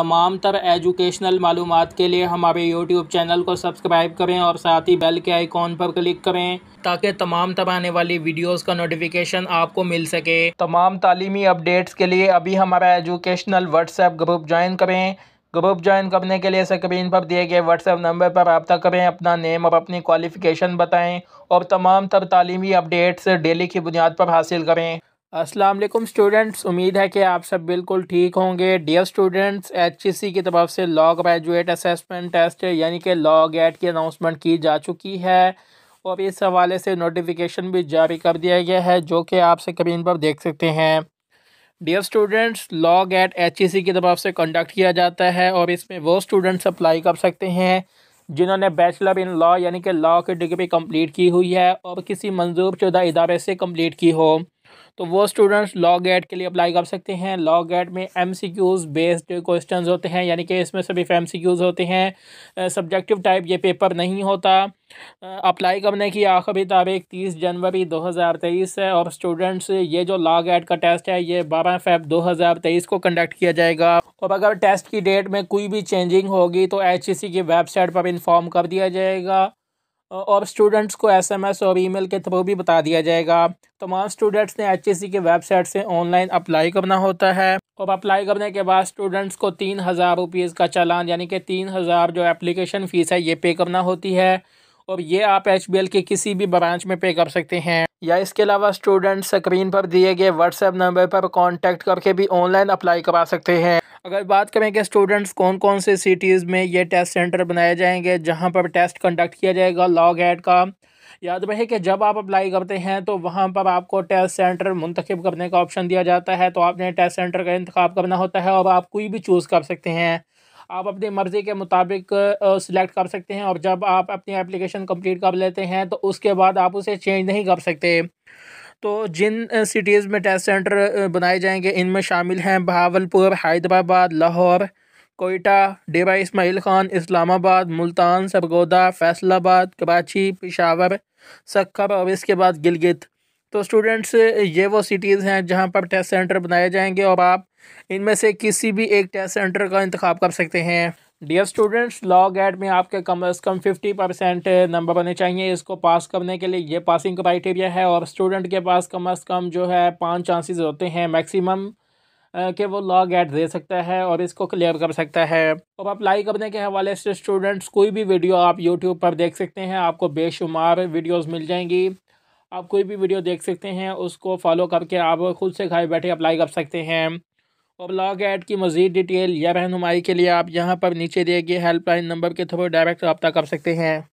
तमाम तर एजुकेशनल मालूम के लिए हमारे यूट्यूब चैनल को सब्सक्राइब करें और साथ ही बेल के आइकॉन पर क्लिक करें ताकि तमाम तर आने वाली वीडियोज़ का नोटिफिकेशन आपको मिल सके तमाम तालीमी अपडेट्स के लिए अभी हमारा एजुकेशनल व्हाट्सएप ग्रुप ज्वाइन करें ग्रुप ज्वाइन करने के लिए स्क्रीन पर दिए गए व्हाट्सएप नंबर पर रबता करें अपना नेम और अपनी क्वालिफ़िकेशन बताएं और तमाम तर तालीमी अपडेट्स डेली की बुनियाद पर हासिल करें अस्सलाम वालेकुम स्टूडेंट्स उम्मीद है कि आप सब बिल्कुल ठीक होंगे डियर स्टूडेंट्स सी की तरफ से लॉ ग्रेजुएट असेसमेंट टेस्ट यानी कि लॉ गेट की अनाउंसमेंट की जा चुकी है और इस हवाले से नोटिफिकेशन भी जारी कर दिया गया है जो कि आप स्क्रीन पर देख सकते हैं dear students law gate C की तरफ से कंडक्ट किया जाता है और इसमें वो स्टूडेंट्स अप्लाई कर सकते हैं जिन्होंने बैचलर इन लॉ यानी कि लॉ की डिग्री कम्प्लीट की हुई है और किसी मंजूर शुदा इदारे से कम्प्लीट की हो तो वो स्टूडेंट्स लॉ गेट के लिए अप्लाई कर सकते हैं लॉ गेट में M C Qs based question होते हैं यानी कि इसमें सभी एम सी क्यूज़ होते हैं सब्जेक्टिव टाइप ये पेपर नहीं होता अप्लाई करने की आखिरी तारीख तीस जनवरी दो हज़ार तेईस है और स्टूडेंट्स ये जो लॉ गेट का टेस्ट है ये बारह फेब दो हज़ार तेईस को कंडक्ट किया जाएगा और अगर टेस्ट की डेट में कोई भी चेंजिंग होगी तो एच सी की वेबसाइट पर इन्फॉर्म कर दिया जाएगा और स्टूडेंट्स को एसएमएस और ईमेल के थ्रू भी बता दिया जाएगा तमाम स्टूडेंट्स ने एचएससी के वेबसाइट से ऑनलाइन अप्लाई करना होता है और अप्लाई करने के बाद स्टूडेंट्स को तीन हज़ार रुपीज़ का चालान यानी कि तीन हज़ार जो एप्लीकेशन फ़ीस है ये पे करना होती है और ये आप एच के किसी भी ब्रांच में पे कर सकते हैं या इसके अलावा स्टूडेंट्स स्क्रीन पर दिए गए व्हाट्सएप नंबर पर कॉन्टैक्ट करके भी ऑनलाइन अप्लाई करा सकते हैं अगर बात करें कि स्टूडेंट्स कौन कौन से सिटीज़ में ये टेस्ट सेंटर बनाए जाएंगे जहाँ पर टेस्ट कंडक्ट किया जाएगा लॉग एड का याद रहे कि जब आप अप्लाई करते हैं तो वहाँ पर आपको टेस्ट सेंटर मुंतखब करने का ऑप्शन दिया जाता है तो आपने टेस्ट सेंटर का इंतखब करना होता है और आप कोई भी चूज़ कर सकते हैं आप अपनी मर्ज़ी के मुताबिक सिलेक्ट कर सकते हैं और जब आप अपनी एप्लीकेशन कंप्लीट कर लेते हैं तो उसके बाद आप उसे चेंज नहीं कर सकते तो जिन सिटीज़ में टेस्ट सेंटर बनाए जाएंगे इनमें शामिल हैं बहावलपुर हैदराबाद लाहौर कोयटा डेरा इसमाइल खान इस्लामाबाद मुल्तान सरगोदा फैसलाबाद कराची पिशावर सक्खर और इसके बाद गिलगित तो स्टूडेंट्स ये वो सिटीज़ हैं जहाँ पर टेस्ट सेंटर बनाए जाएंगे और आप इनमें से किसी भी एक टेस्ट सेंटर का इंतखब कर सकते हैं डियर स्टूडेंट्स लॉ गेट में आपके कम अज़ कम फिफ्टी परसेंट नंबर होने चाहिए इसको पास करने के लिए ये पासिंग क्राइटेरिया है और स्टूडेंट के पास कम अज़ कम जो है पांच चांसेस होते हैं मैक्सिमम के वो लॉ गेट दे सकता है और इसको क्लियर कर सकता है और अप्लाई करने के हवाले से स्टूडेंट्स कोई भी वीडियो आप यूट्यूब पर देख सकते हैं आपको बेशुमार वीडियोज़ मिल जाएंगी आप कोई भी वीडियो देख सकते हैं उसको फॉलो करके आप खुद से घर बैठे अप्लाई कर सकते हैं और ब्लॉग ऐड की मज़ीद डिटेल या रहनुमाई के लिए आप यहाँ पर नीचे दिए गए हेल्पलाइन नंबर के थ्रू डायरेक्ट रब्ता कर सकते हैं